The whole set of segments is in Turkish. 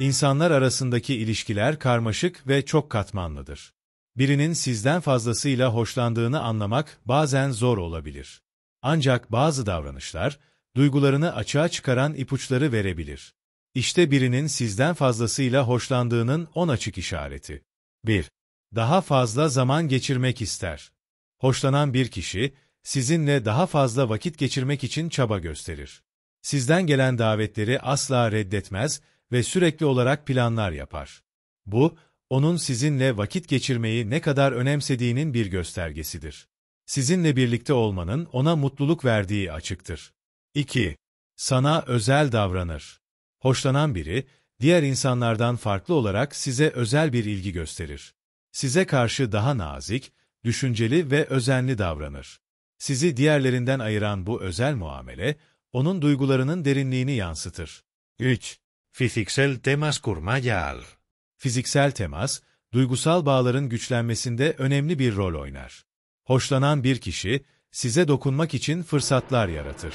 İnsanlar arasındaki ilişkiler karmaşık ve çok katmanlıdır. Birinin sizden fazlasıyla hoşlandığını anlamak bazen zor olabilir. Ancak bazı davranışlar, duygularını açığa çıkaran ipuçları verebilir. İşte birinin sizden fazlasıyla hoşlandığının 10 açık işareti. 1. Daha fazla zaman geçirmek ister. Hoşlanan bir kişi, sizinle daha fazla vakit geçirmek için çaba gösterir. Sizden gelen davetleri asla reddetmez ve sürekli olarak planlar yapar. Bu, onun sizinle vakit geçirmeyi ne kadar önemsediğinin bir göstergesidir. Sizinle birlikte olmanın ona mutluluk verdiği açıktır. 2. Sana özel davranır. Hoşlanan biri, diğer insanlardan farklı olarak size özel bir ilgi gösterir. Size karşı daha nazik, düşünceli ve özenli davranır. Sizi diğerlerinden ayıran bu özel muamele, onun duygularının derinliğini yansıtır. 3. Fiziksel temas kurma al. Fiziksel temas, duygusal bağların güçlenmesinde önemli bir rol oynar. Hoşlanan bir kişi, size dokunmak için fırsatlar yaratır.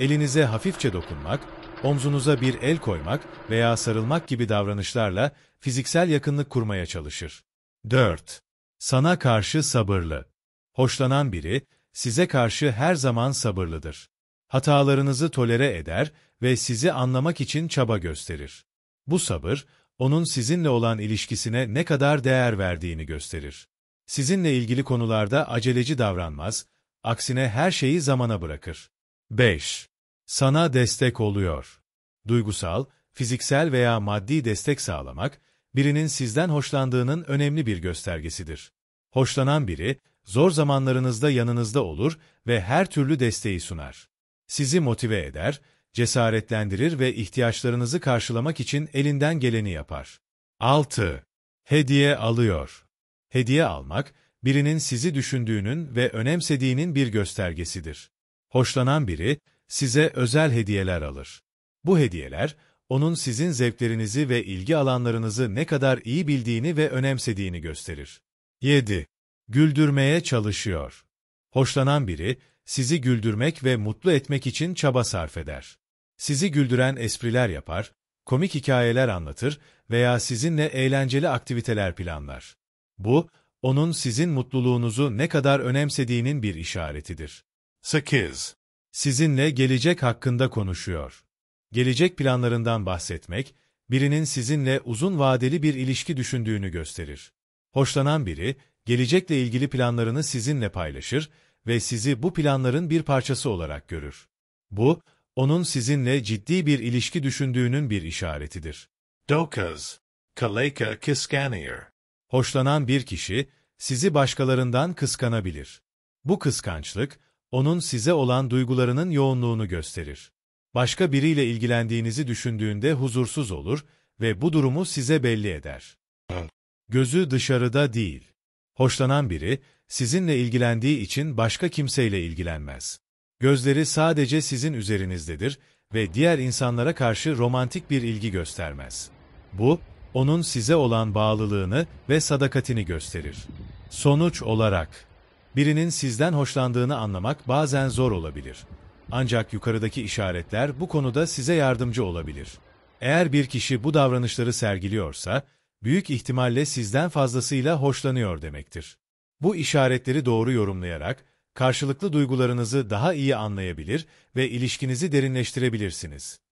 Elinize hafifçe dokunmak, omzunuza bir el koymak veya sarılmak gibi davranışlarla fiziksel yakınlık kurmaya çalışır. 4. Sana karşı sabırlı. Hoşlanan biri, size karşı her zaman sabırlıdır. Hatalarınızı tolere eder ve sizi anlamak için çaba gösterir. Bu sabır, onun sizinle olan ilişkisine ne kadar değer verdiğini gösterir. Sizinle ilgili konularda aceleci davranmaz, aksine her şeyi zamana bırakır. 5. Sana destek oluyor. Duygusal, fiziksel veya maddi destek sağlamak, birinin sizden hoşlandığının önemli bir göstergesidir. Hoşlanan biri, zor zamanlarınızda yanınızda olur ve her türlü desteği sunar. Sizi motive eder, cesaretlendirir ve ihtiyaçlarınızı karşılamak için elinden geleni yapar. 6. Hediye alıyor. Hediye almak, birinin sizi düşündüğünün ve önemsediğinin bir göstergesidir. Hoşlanan biri, size özel hediyeler alır. Bu hediyeler, onun sizin zevklerinizi ve ilgi alanlarınızı ne kadar iyi bildiğini ve önemsediğini gösterir. 7. Güldürmeye çalışıyor. Hoşlanan biri, sizi güldürmek ve mutlu etmek için çaba sarf eder sizi güldüren espriler yapar, komik hikayeler anlatır veya sizinle eğlenceli aktiviteler planlar. Bu, onun sizin mutluluğunuzu ne kadar önemsediğinin bir işaretidir. 8. Sizinle gelecek hakkında konuşuyor. Gelecek planlarından bahsetmek, birinin sizinle uzun vadeli bir ilişki düşündüğünü gösterir. Hoşlanan biri, gelecekle ilgili planlarını sizinle paylaşır ve sizi bu planların bir parçası olarak görür. Bu, onun sizinle ciddi bir ilişki düşündüğünün bir işaretidir. Dokuz, Kaleka kıskanıyor. Hoşlanan bir kişi, sizi başkalarından kıskanabilir. Bu kıskançlık, onun size olan duygularının yoğunluğunu gösterir. Başka biriyle ilgilendiğinizi düşündüğünde huzursuz olur ve bu durumu size belli eder. Gözü dışarıda değil. Hoşlanan biri, sizinle ilgilendiği için başka kimseyle ilgilenmez. Gözleri sadece sizin üzerinizdedir ve diğer insanlara karşı romantik bir ilgi göstermez. Bu, onun size olan bağlılığını ve sadakatini gösterir. Sonuç olarak, birinin sizden hoşlandığını anlamak bazen zor olabilir. Ancak yukarıdaki işaretler bu konuda size yardımcı olabilir. Eğer bir kişi bu davranışları sergiliyorsa, büyük ihtimalle sizden fazlasıyla hoşlanıyor demektir. Bu işaretleri doğru yorumlayarak, karşılıklı duygularınızı daha iyi anlayabilir ve ilişkinizi derinleştirebilirsiniz.